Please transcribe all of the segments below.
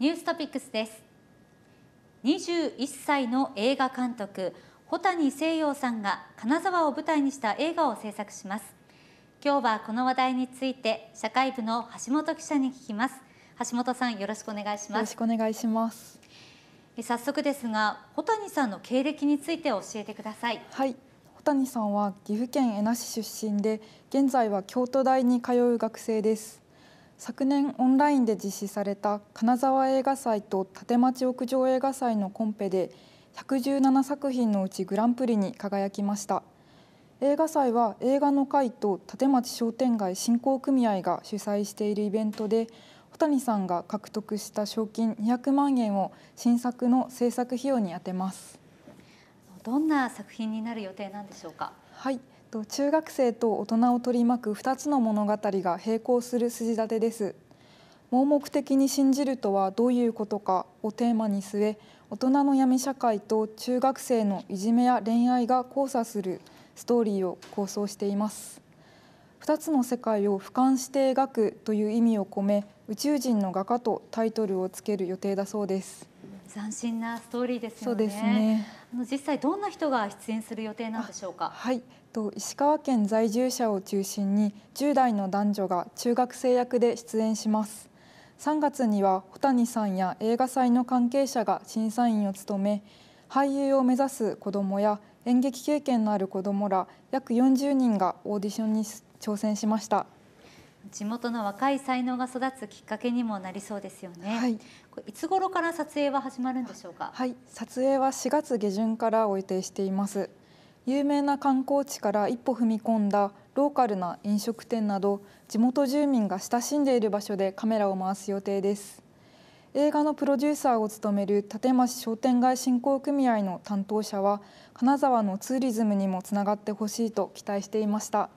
ニューストピックスです21歳の映画監督小谷西洋さんが金沢を舞台にした映画を制作します今日はこの話題について社会部の橋本記者に聞きます橋本さんよろしくお願いしますよろしくお願いします早速ですが小谷さんの経歴について教えてくださいはい小谷さんは岐阜県恵那市出身で現在は京都大に通う学生です昨年オンラインで実施された金沢映画祭と立町屋上映画祭のコンペで117作品のうちグランプリに輝きました映画祭は映画の会と立町商店街振興組合が主催しているイベントで小谷さんが獲得した賞金200万円を新作の制作費用に充てますどんな作品になる予定なんでしょうかはい中学生と大人を取り巻く2つの物語が並行する筋立てです盲目的に信じるとはどういうことかをテーマに据え大人の闇社会と中学生のいじめや恋愛が交差するストーリーを構想しています2つの世界を俯瞰して描くという意味を込め宇宙人の画家とタイトルをつける予定だそうです斬新なストーリーですよね。そうですねあの実際どんな人が出演する予定なんでしょうか。はい。と石川県在住者を中心に10代の男女が中学生役で出演します。3月には小谷さんや映画祭の関係者が審査員を務め、俳優を目指す子どもや演劇経験のある子どもら約40人がオーディションに挑戦しました。地元の若い才能が育つきっかけにもなりそうですよね。はい、いつ頃から撮影は始まるんでしょうか。はい、撮影は4月下旬からお予定しています。有名な観光地から一歩踏み込んだローカルな飲食店など地元住民が親しんでいる場所でカメラを回す予定です。映画のプロデューサーを務める立町商店街振興組合の担当者は金沢のツーリズムにもつながってほしいと期待していました。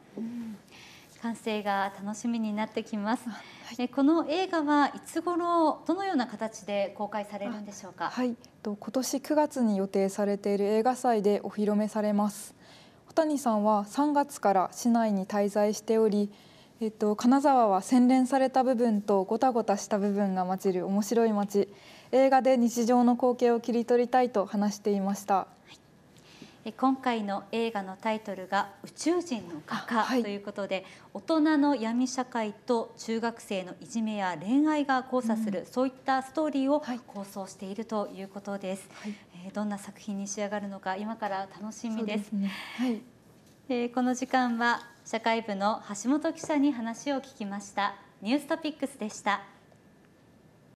完成が楽しみになってきます、はい、この映画はいつ頃どのような形で公開されるんでしょうかはい今年9月に予定されている映画祭でお披露目されます小谷さんは3月から市内に滞在しておりえっと、金沢は洗練された部分とごたごたした部分が混じる面白い街映画で日常の光景を切り取りたいと話していました。はい今回の映画のタイトルが「宇宙人の画家」ということで、はい、大人の闇社会と中学生のいじめや恋愛が交差する、うん、そういったストーリーを構想しているということです、はい、えー、どんな作品に仕上がるのか今から楽しみです、ね、はい、えー、この時間は社会部の橋本記者に話を聞きましたニューストピックスでした。